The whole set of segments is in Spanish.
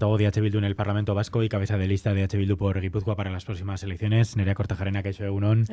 de H. Bildu en el Parlamento Vasco y cabeza de lista de H. Bildu por Guipúzcoa para las próximas elecciones. Nerea Cortajarena, que ha hecho Egunon.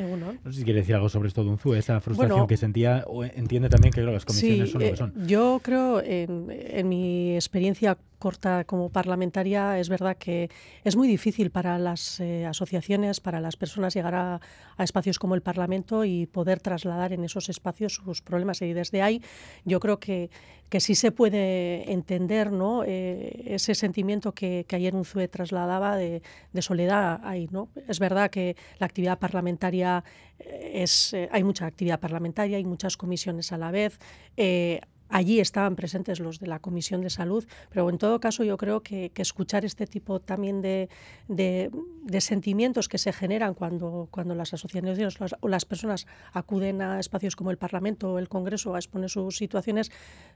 No sé si quiere decir algo sobre esto, Dunzu, esa frustración que sentía. entiende también que las comisiones son lo que eh, son. yo creo, en, mi experiencia corta como parlamentaria, es verdad que es muy difícil para las eh, asociaciones, para las personas llegar a, a, espacios como el Parlamento y poder trasladar en esos espacios sus problemas. Y desde ahí yo creo que que sí se puede entender ¿no? Eh, ese sentimiento que, que ayer zue trasladaba de, soledad ahí. ¿no? Es verdad que la actividad parlamentaria eh, es, eh, hay mucha actividad parlamentaria, hay muchas comisiones a la vez. Allí estaban presentes los de la Comisión de Salud, pero en todo caso yo creo que, escuchar este tipo también de, sentimientos que se generan cuando, cuando las asociaciones o las personas acuden a espacios como el Parlamento o el Congreso a exponer sus situaciones,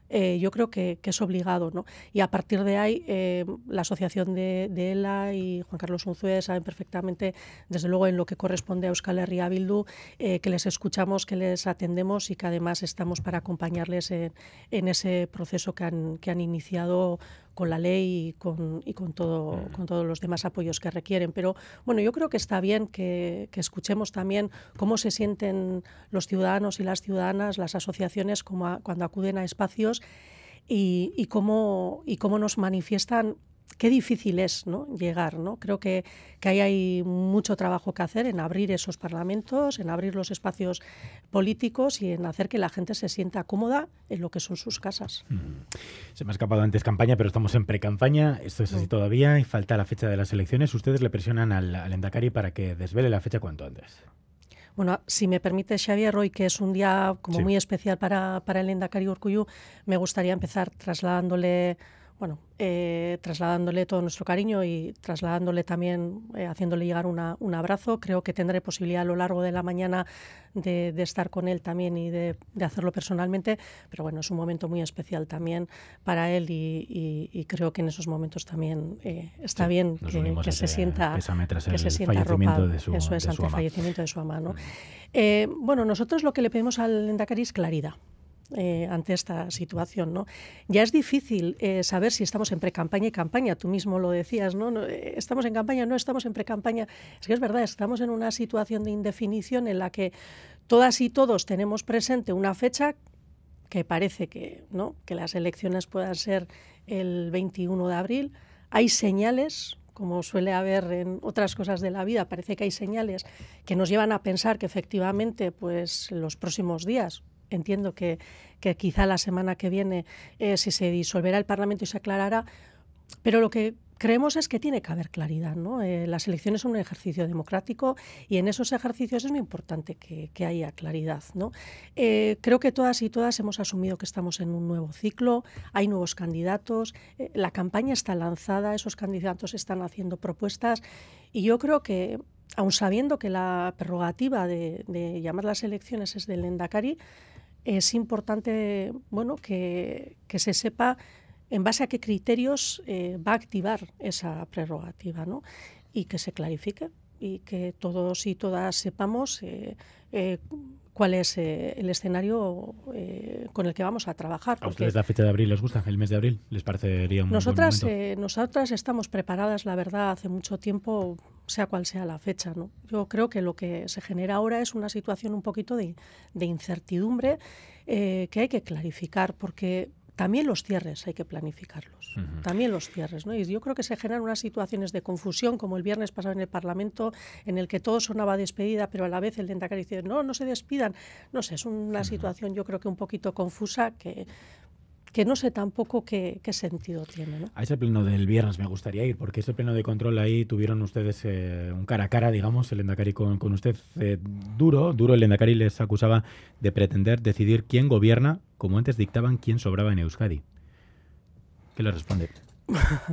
eh, yo creo que, es obligado. ¿no? Y a partir de ahí, eh, la Asociación de, ELA y Juan Carlos Unzué saben perfectamente, desde luego en lo que corresponde a Euskal Herria Bildu, eh, que les escuchamos, que les atendemos y que además estamos para acompañarles en en ese proceso que han, iniciado con la ley y con, y con, todo, con todos los demás apoyos que requieren. Pero bueno, yo creo que está bien que, escuchemos también cómo se sienten los ciudadanos y las ciudadanas, las asociaciones, como cuando acuden a espacios cómo, y cómo nos manifiestan qué difícil es ¿no? llegar. ¿no? Creo que, que, ahí hay mucho trabajo que hacer en abrir esos parlamentos, en abrir los espacios políticos y en hacer que la gente se sienta cómoda en lo que son sus casas. Mm. Se me ha escapado antes campaña, pero estamos en precampaña. Esto es así todavía y falta la fecha de las elecciones. ¿Ustedes le presionan al, Endacari para que desvele la fecha cuanto antes? Bueno, si me permite, Xavier, Roy, que es un día como muy especial para, para el Endacari Urcuyu, me gustaría empezar trasladándole bueno, eh, trasladándole todo nuestro cariño y trasladándole también, eh, haciéndole llegar una, un abrazo. Creo que tendré posibilidad a lo largo de la mañana de, estar con él también y de, hacerlo personalmente, pero bueno, es un momento muy especial también para él y, creo que en esos momentos también eh, está bien que, se sienta que se sienta de eso es, ante fallecimiento de su ama. bueno, nosotros lo que le pedimos al Endacari es claridad. Eh, ante esta situación. ¿no? Ya es difícil eh, saber si estamos en pre-campaña y campaña, tú mismo lo decías, ¿no? Eh, estamos en campaña, no estamos en pre-campaña. Es que es verdad, estamos en una situación de indefinición en la que todas y todos tenemos presente una fecha que parece que, ¿no? que las elecciones puedan ser el 21 de abril. Hay señales, como suele haber en otras cosas de la vida, parece que hay señales que nos llevan a pensar que efectivamente pues, los próximos días, entiendo que, que quizá la semana que viene, eh, si se disolverá el Parlamento y se aclarará, pero lo que creemos es que tiene que haber claridad. ¿no? Eh, las elecciones son un ejercicio democrático y en esos ejercicios es muy importante que, que haya claridad. ¿no? Eh, creo que todas y todas hemos asumido que estamos en un nuevo ciclo, hay nuevos candidatos, la campaña está lanzada, esos candidatos están haciendo propuestas y yo creo que aun sabiendo que la prerrogativa de, de llamar las elecciones es del Endacari, es importante bueno, que, se sepa en base a qué criterios eh, va a activar esa prerrogativa ¿no? y que se clarifique y que todos y todas sepamos eh, eh, cuál es el escenario con el que vamos a trabajar. ¿A ustedes la fecha de abril les gusta? ¿El mes de abril? ¿Les parecería un nosotras, buen nosotras estamos preparadas, la verdad, hace mucho tiempo sea cual sea la fecha. ¿no? Yo creo que lo que se genera ahora es una situación un poquito de, incertidumbre eh, que hay que clarificar, porque también los cierres hay que planificarlos, también los cierres, ¿no? Y yo creo que se generan unas situaciones de confusión, como el viernes pasado en el Parlamento, en el que todo sonaba despedida, pero a la vez el dentacar dice, no, no se despidan. No sé, es una situación yo creo que un poquito confusa que que no sé tampoco qué, sentido tiene. A ese pleno del viernes me gustaría ir, porque ese pleno de control ahí tuvieron ustedes eh, un cara a cara, digamos, el Endacari con, usted eh, duro, duro el Endacari les acusaba de pretender decidir quién gobierna, como antes dictaban quién sobraba en Euskadi. ¿Qué le responde?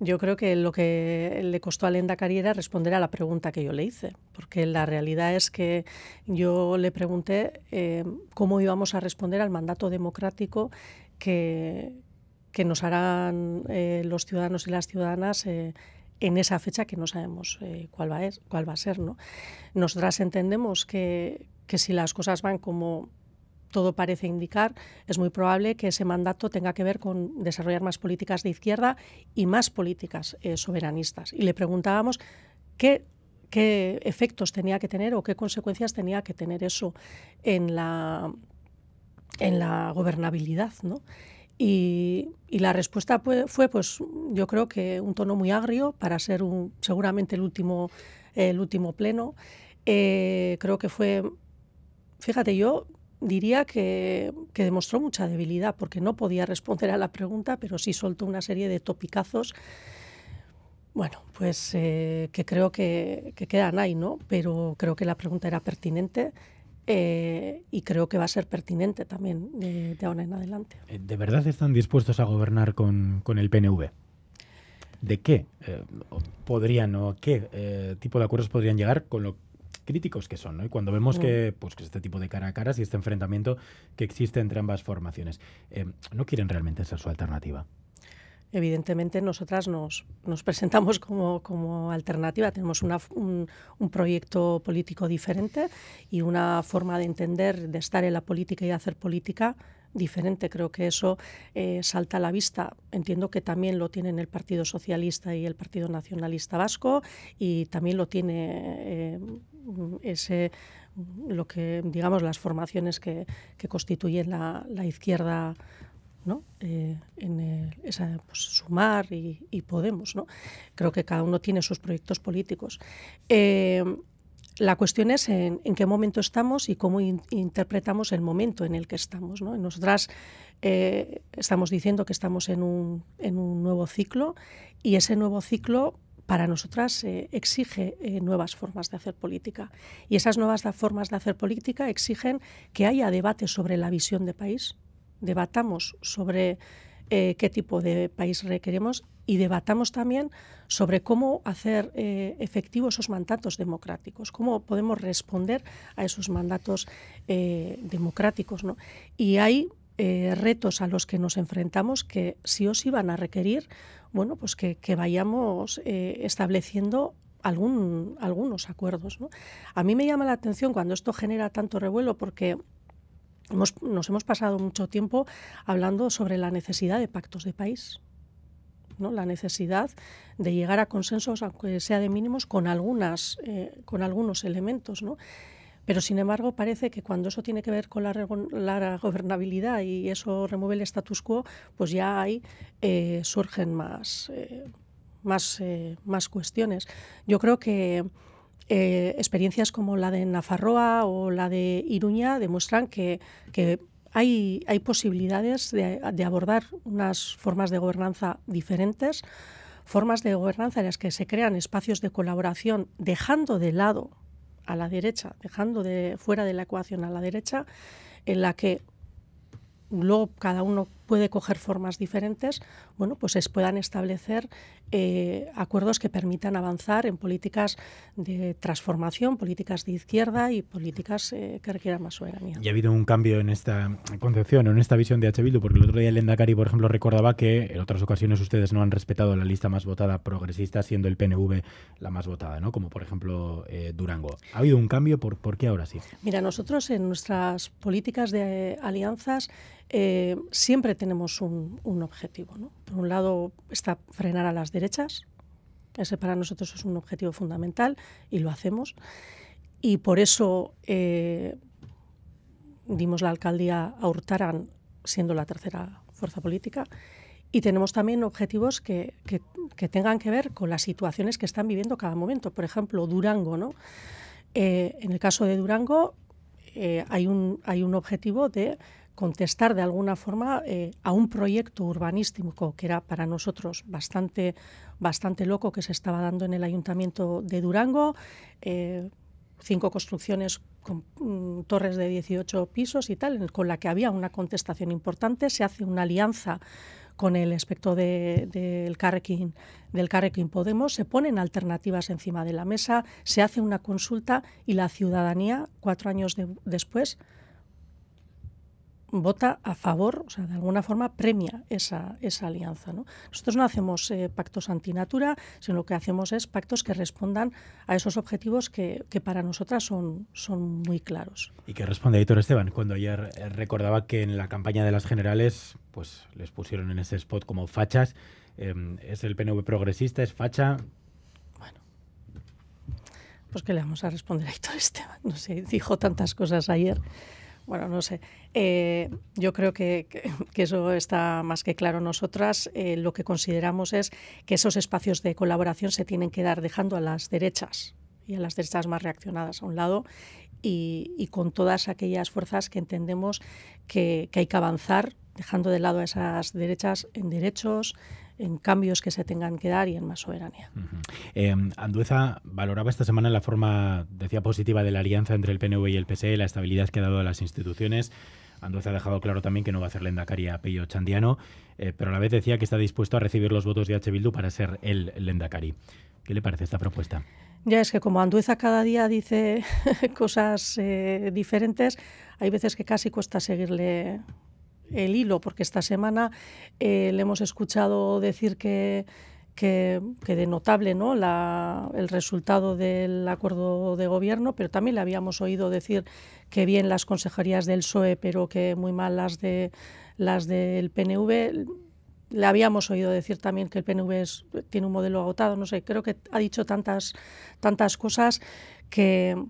Yo creo que lo que le costó al Lenda era responder a la pregunta que yo le hice, porque la realidad es que yo le pregunté eh, cómo íbamos a responder al mandato democrático que, nos harán eh, los ciudadanos y las ciudadanas eh, en esa fecha que no sabemos eh, cuál, va a cuál va a ser. ¿no? Nosotras entendemos que, que si las cosas van como todo parece indicar, es muy probable que ese mandato tenga que ver con desarrollar más políticas de izquierda y más políticas soberanistas. Y le preguntábamos qué, qué efectos tenía que tener o qué consecuencias tenía que tener eso en la en la gobernabilidad, ¿no? Y, la respuesta fue, pues, yo creo que un tono muy agrio para ser un, seguramente el último, el último pleno. Eh, creo que fue, fíjate, yo diría que, que, demostró mucha debilidad porque no podía responder a la pregunta, pero sí soltó una serie de topicazos. Bueno, pues eh, que creo que, que quedan ahí, ¿no? Pero creo que la pregunta era pertinente, eh, y creo que va a ser pertinente también eh, de, ahora en adelante. Eh, ¿De verdad están dispuestos a gobernar con, con el PNV? ¿De qué podrían o qué tipo de acuerdos podrían llegar con lo críticos que son, Y cuando vemos mm. que, pues, que este tipo de cara a caras y este enfrentamiento que existe entre ambas formaciones, no quieren realmente ser su alternativa evidentemente nosotras nos, presentamos como, alternativa. Tenemos un, proyecto político diferente y una forma de entender, de estar en la política y de hacer política diferente. Creo que eso eh, salta a la vista. Entiendo que también lo tienen el Partido Socialista y el Partido Nacionalista Vasco y también lo tiene eh, ese lo que digamos las formaciones que, constituyen la izquierda eh, en pues, Sumar y, Podemos. ¿no? Creo que cada uno tiene sus proyectos políticos. Eh, la cuestión es en, qué momento estamos y cómo interpretamos el momento en el que estamos. Nosotras eh, estamos diciendo que estamos en un, nuevo ciclo y ese nuevo ciclo para nosotras exige nuevas formas de hacer política. Y esas nuevas formas de hacer política exigen que haya debate sobre la visión de país, debatamos sobre eh, qué tipo de país requeremos y debatamos también sobre cómo hacer eh, efectivos esos mandatos democráticos, cómo podemos responder a esos mandatos eh, democráticos. Y hay retos a los que nos enfrentamos que sí o sí van a requerir bueno, pues que, vayamos estableciendo algún, algunos acuerdos. A mí me llama la atención cuando esto genera tanto revuelo porque nos hemos pasado mucho tiempo hablando sobre la necesidad de pactos de país, ¿no? la necesidad de llegar a consensos, aunque sea de mínimos, con, algunas, eh, con algunos elementos. ¿no? Pero, sin embargo, parece que cuando eso tiene que ver con la, gobernabilidad y eso remueve el status quo, pues ya ahí eh, surgen más, eh, más, más cuestiones. Yo creo que eh, experiencias como la de Nafarroa o la de Iruña demuestran que, hay, posibilidades de, abordar unas formas de gobernanza diferentes, formas de gobernanza en las que se crean espacios de colaboración dejando de lado a la derecha, dejando de fuera de la ecuación a la derecha, en la que luego cada uno puede coger formas diferentes, bueno, pues puedan establecer eh, acuerdos que permitan avanzar en políticas de transformación, políticas de izquierda y políticas eh, que requieran más soberanía. Y ha habido un cambio en esta concepción, en esta visión de H. Bildu, porque el otro día Lenda Cari, por ejemplo, recordaba que en otras ocasiones ustedes no han respetado la lista más votada progresista, siendo el PNV la más votada, ¿no? Como por ejemplo eh, Durango. ¿Ha habido un cambio? ¿Por, ¿Por qué ahora sí? Mira, nosotros en nuestras políticas de alianzas eh, siempre tenemos un, objetivo. ¿no? Por un lado está frenar a las derechas, ese para nosotros es un objetivo fundamental y lo hacemos. Y por eso eh, dimos la alcaldía a Hurtaran siendo la tercera fuerza política. Y tenemos también objetivos que, que, tengan que ver con las situaciones que están viviendo cada momento. Por ejemplo, Durango. ¿no? Eh, en el caso de Durango hay, un, hay un objetivo de contestar de alguna forma eh, a un proyecto urbanístico que era para nosotros bastante, bastante loco que se estaba dando en el ayuntamiento de Durango. Eh, cinco construcciones con mm, torres de 18 pisos y tal, con la que había una contestación importante. Se hace una alianza con el aspecto del Carrequín del Podemos, se ponen alternativas encima de la mesa, se hace una consulta y la ciudadanía, cuatro años después, vota a favor, o sea, de alguna forma premia esa, esa alianza. ¿no? Nosotros no hacemos eh, pactos antinatura, sino lo que hacemos es pactos que respondan a esos objetivos que, para nosotras son, son muy claros. ¿Y qué responde Héctor Esteban? Cuando ayer eh, recordaba que en la campaña de las generales pues les pusieron en ese spot como fachas, em, ¿es el PNV progresista, es facha? Bueno, pues que le vamos a responder a Héctor Esteban. No sé, dijo tantas cosas ayer. Bueno, no sé. Eh, yo creo que, eso está más que claro. Nosotras eh, lo que consideramos es que esos espacios de colaboración se tienen que dar dejando a las derechas y a las derechas más reaccionadas a un lado y, con todas aquellas fuerzas que entendemos que, que hay que avanzar, dejando de lado a esas derechas en derechos, en cambios que se tengan que dar y en más soberanía. Em, Andueza valoraba esta semana la forma, decía, positiva de la alianza entre el PNV y el PSE, la estabilidad que ha dado a las instituciones. Andueza ha dejado claro también que no va a ser Lendakari a Pello Chandiano, eh, pero a la vez decía que está dispuesto a recibir los votos de H. Bildu para ser el Lendakari. ¿Qué le parece esta propuesta? Ya es que como Andueza cada día dice cosas eh, diferentes, hay veces que casi cuesta seguirle el hilo, porque esta semana eh, le hemos escuchado decir que, que, que de notable ¿no? La, el resultado del acuerdo de gobierno, pero también le habíamos oído decir que bien las consejerías del PSOE, pero que muy mal las, de, las del PNV. Le habíamos oído decir también que el PNV tiene un modelo agotado, no sé, creo que ha dicho tantas, tantas cosas que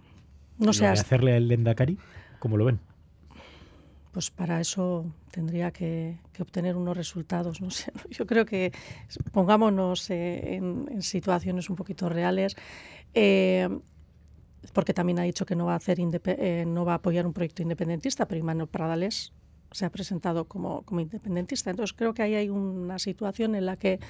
no sé. ¿Hacerle el Lendakari? como lo ven? pues para eso tendría que, obtener unos resultados. ¿no? sé. Yo creo que pongámonos eh, en, situaciones un poquito reales, eh, porque también ha dicho que no va a hacer eh, no va a apoyar un proyecto independentista, pero Imanol Pradales se ha presentado como, independentista. Entonces creo que ahí hay una situación en la que,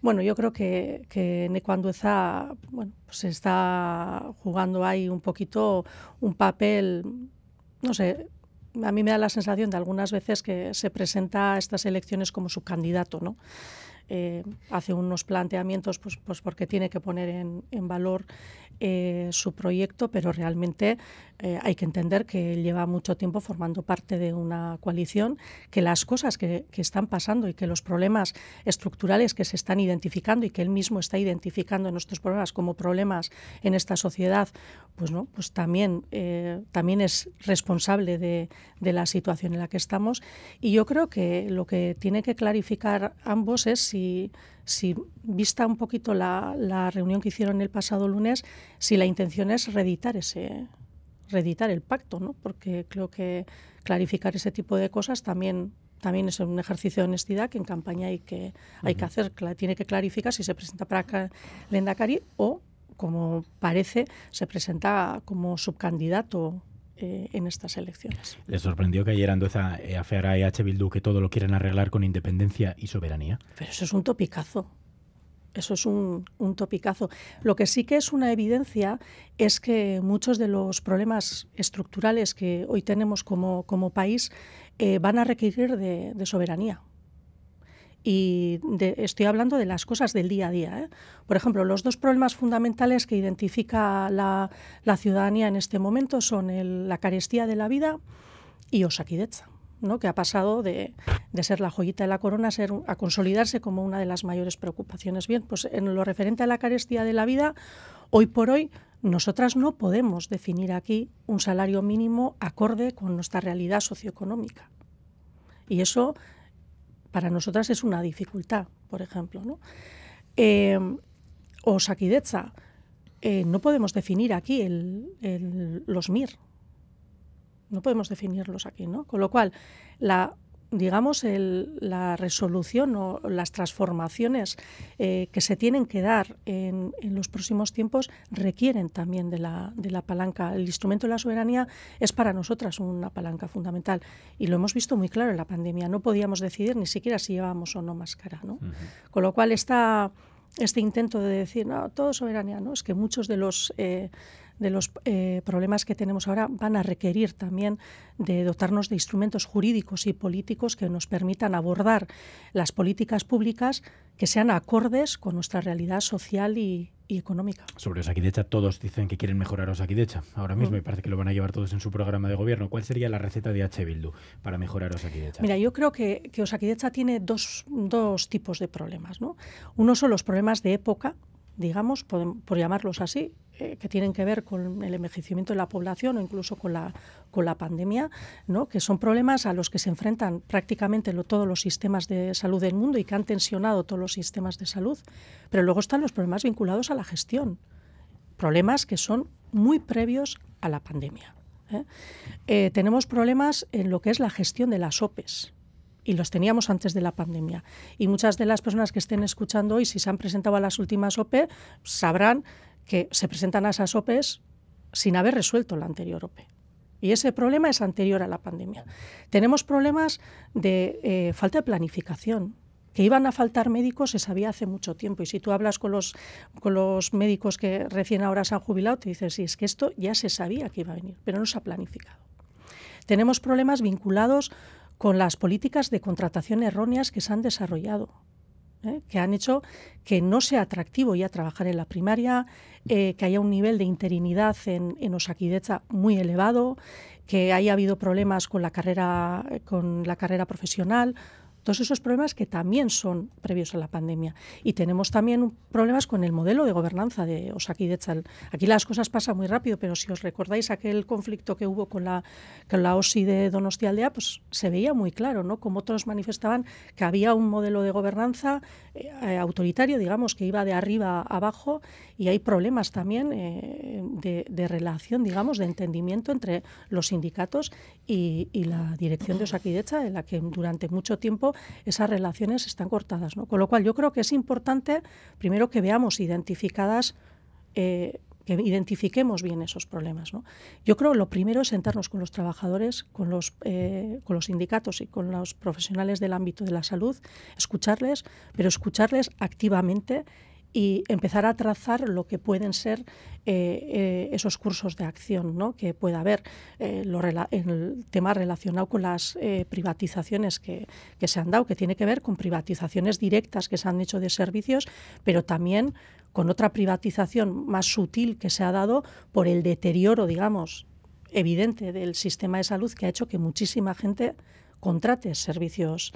bueno, yo creo que, que se bueno, pues está jugando ahí un poquito un papel, no sé, a mí me da la sensación de algunas veces que se presenta a estas elecciones como su candidato, ¿no? Eh, hace unos planteamientos pues, pues, porque tiene que poner en valor eh, su proyecto, pero realmente eh, hay que entender que lleva mucho tiempo formando parte de una coalición, que las cosas que, están pasando y que los problemas estructurales que se están identificando y que él mismo está identificando en nuestros problemas como problemas en esta sociedad, pues no, pues también, eh, también es responsable de, de la situación en la que estamos. Y yo creo que lo que tiene que clarificar ambos es si si vista un poquito la, reunión que hicieron el pasado lunes, si la intención es reeditar ese reeditar el pacto, ¿no? Porque creo que clarificar ese tipo de cosas también también es un ejercicio de honestidad que en campaña hay que hay que hacer, tiene que clarificar si se presenta para Lendakari o como parece se presenta como subcandidato eh, en estas elecciones. le sorprendió que ayer esa eh, Afeara y e H. Bildu que todo lo quieren arreglar con independencia y soberanía? Pero eso es un topicazo. Eso es un, topicazo. Lo que sí que es una evidencia es que muchos de los problemas estructurales que hoy tenemos como, país eh, van a requerir de soberanía, y estoy hablando de las cosas del día a día. ¿eh? Por ejemplo, los dos problemas fundamentales que identifica la, ciudadanía en este momento son la carestía de la vida y Osakidecha, ¿no? que ha pasado de, ser la joyita de la corona a, a consolidarse como una de las mayores preocupaciones. Bien, pues en lo referente a la carestía de la vida, hoy por hoy nosotras no podemos definir aquí un salario mínimo acorde con nuestra realidad socioeconómica. Y eso para nosotras es una dificultad, por ejemplo. ¿no? Em, o eh, no podemos definir aquí los MIR, no podemos definirlos aquí, ¿no? Con lo cual, la digamos, la resolución o las transformaciones eh, que se tienen que dar en, los próximos tiempos requieren también de la, de la palanca. El instrumento de la soberanía es para nosotras una palanca fundamental y lo hemos visto muy claro en la pandemia. No podíamos decidir ni siquiera si llevábamos o no máscara. ¿no? Con lo cual, está este intento de decir, no, todo soberanía, no, es que muchos de los... Eh, de los eh, problemas que tenemos ahora van a requerir también de dotarnos de instrumentos jurídicos y políticos que nos permitan abordar las políticas públicas que sean acordes con nuestra realidad social y, económica. Sobre Osakidecha, todos dicen que quieren mejorar Osakidecha ahora mismo me mm. parece que lo van a llevar todos en su programa de gobierno. ¿Cuál sería la receta de H. Bildu para mejorar Osakidecha? Mira, yo creo que, que Osakidecha tiene dos, dos tipos de problemas. ¿no? Uno son los problemas de época, digamos, por, llamarlos así, eh, que tienen que ver con el envejecimiento de la población o incluso con la, con la pandemia, que son problemas a los que se enfrentan prácticamente todos los sistemas de salud del mundo y que han tensionado todos los sistemas de salud. Pero luego están los problemas vinculados a la gestión, problemas que son muy previos a la pandemia. ¿eh? Eh, tenemos problemas en lo que es la gestión de las OPEs y los teníamos antes de la pandemia. Y muchas de las personas que estén escuchando hoy, si se han presentado a las últimas OPE, sabrán que se presentan a esas OPEs sin haber resuelto la anterior OPE. Y ese problema es anterior a la pandemia. Tenemos problemas de eh, falta de planificación. Que iban a faltar médicos se sabía hace mucho tiempo. Y si tú hablas con los, los médicos que recién ahora se han jubilado, te dices sí, es que esto ya se sabía que iba a venir, pero no se ha planificado. Tenemos problemas vinculados con las políticas de contratación erróneas que se han desarrollado, ¿eh? que han hecho que no sea atractivo ya trabajar en la primaria, eh, que haya un nivel de interinidad en, en Osakidecha muy elevado, que haya habido problemas con la carrera, eh, con la carrera profesional. Todos esos problemas que también son previos a la pandemia. Y tenemos también problemas con el modelo de gobernanza de Osaquidecha. Aquí las cosas pasan muy rápido, pero si os recordáis aquel conflicto que hubo con la, con la OSI de Donostia pues se veía muy claro, ¿no? Como todos manifestaban que había un modelo de gobernanza eh, eh, autoritario, digamos, que iba de arriba a abajo y hay problemas también eh, de, relación, digamos, de entendimiento entre los sindicatos y, y la dirección de Osakidecha, en la que durante mucho tiempo esas relaciones están cortadas. Con lo cual yo creo que es importante primero que veamos identificadas, eh, que identifiquemos bien esos problemas. Yo creo que lo primero es sentarnos con los trabajadores, con eh, con los sindicatos y con los profesionales del ámbito de la salud, escucharles, pero escucharles activamente y empezar a trazar lo que pueden ser eh, eh, esos cursos de acción que pueda haber. Eh, el tema relacionado con las privatizaciones que, que se han dado, que tiene que ver con privatizaciones directas que se han hecho de servicios, pero también con otra privatización más sutil que se ha dado por el deterioro, digamos, evidente del sistema de salud que ha hecho que muchísima gente contrate servicios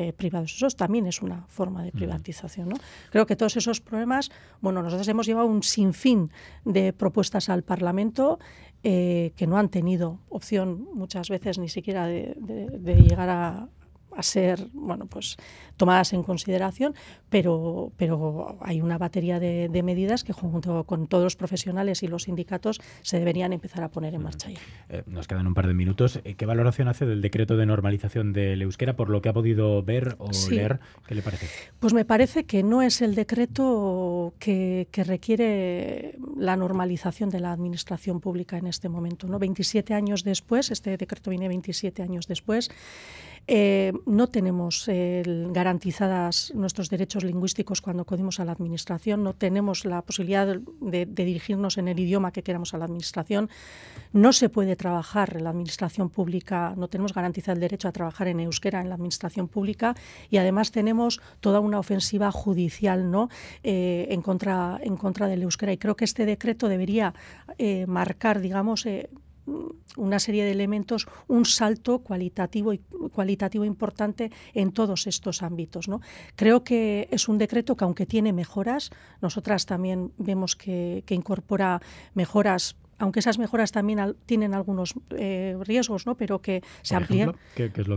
eh, privados. Eso también es una forma de privatización. ¿no? Creo que todos esos problemas, bueno, nosotros hemos llevado un sinfín de propuestas al Parlamento eh, que no han tenido opción muchas veces ni siquiera de llegar a, a ser bueno, pues, tomadas en consideración, pero, pero hay una batería de, medidas que junto con todos los profesionales y los sindicatos se deberían empezar a poner en marcha ya. Eh, nos quedan un par de minutos. Eh, ¿Qué valoración hace del decreto de normalización del euskera por lo que ha podido ver o leer? ¿Qué le parece? Pues me parece que no es el decreto que, requiere la normalización de la administración pública en este momento. ¿no? 27 años después, este decreto viene 27 años después, eh, no tenemos garantizadas nuestros derechos lingüísticos cuando acudimos a la Administración, no tenemos la posibilidad de, dirigirnos en el idioma que queramos a la Administración, no se puede trabajar en la Administración pública, no tenemos garantizado el derecho a trabajar en euskera en la Administración pública y además tenemos toda una ofensiva judicial ¿no? Eh, en, contra, en contra del euskera y creo que este decreto debería eh, marcar, digamos, una serie de elementos, un salto cualitativo, y, cualitativo importante en todos estos ámbitos. ¿no? Creo que es un decreto que, aunque tiene mejoras, nosotras también vemos que, que incorpora mejoras aunque esas mejoras también tienen algunos eh, riesgos, ¿no? Pero que se amplíe.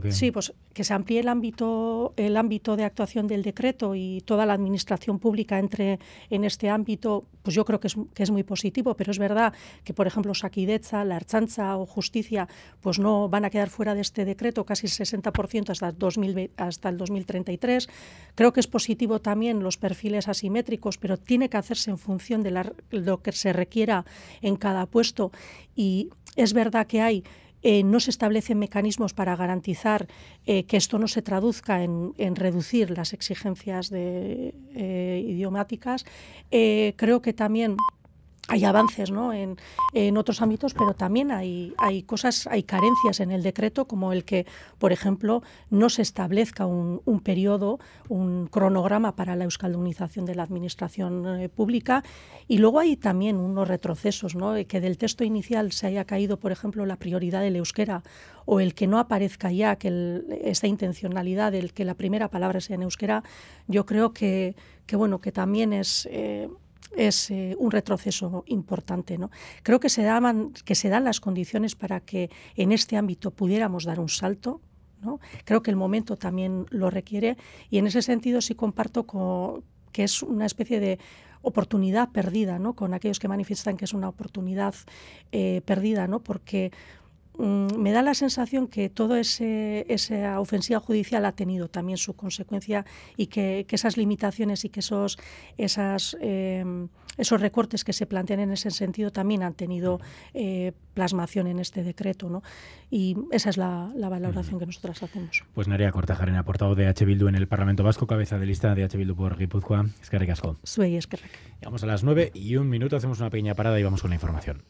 Sí, pues que se amplíe el ámbito, el ámbito de actuación del decreto y toda la administración pública entre en este ámbito, pues yo creo que es, que es muy positivo, pero es verdad que, por ejemplo, Saquidecha, la Archanza o Justicia, pues no van a quedar fuera de este decreto, casi el 60% hasta, el 2033. Creo que es positivo también los perfiles asimétricos, pero tiene que hacerse en función de lo que se requiera en cada puesto y es verdad que hay eh, no se establecen mecanismos para garantizar eh, que esto no se traduzca en, en reducir las exigencias de, eh, idiomáticas. creo que también hay avances ¿no? en, otros ámbitos, pero también hay, hay, cosas, hay carencias en el decreto, como el que, por ejemplo, no se establezca un, periodo, un cronograma para la euskaldunización de la administración eh, pública. Y luego hay también unos retrocesos, ¿no? que del texto inicial se haya caído, por ejemplo, la prioridad del euskera o el que no aparezca ya que esa intencionalidad del que la primera palabra sea en euskera, yo creo que, que bueno, que también es... Eh, es eh, un retroceso importante. ¿no? Creo que se, que se dan las condiciones para que en este ámbito pudiéramos dar un salto. ¿no? Creo que el momento también lo requiere y en ese sentido sí comparto con, que es una especie de oportunidad perdida, ¿no? con aquellos que manifiestan que es una oportunidad eh, perdida, ¿no? porque Mm, me da la sensación que toda esa ofensiva judicial ha tenido también su consecuencia y que, esas limitaciones y que esos, esas, eh, esos recortes que se plantean en ese sentido también han tenido eh, plasmación en este decreto. ¿no? Y esa es la, valoración que nosotras hacemos. Pues Nerea Cortajarena, portavoz de H. Bildu en el Parlamento Vasco, cabeza de lista de H. Bildu por Guipúzcoa. Escarricasco. Suey, Llegamos a las nueve y un minuto, hacemos una pequeña parada y vamos con la información.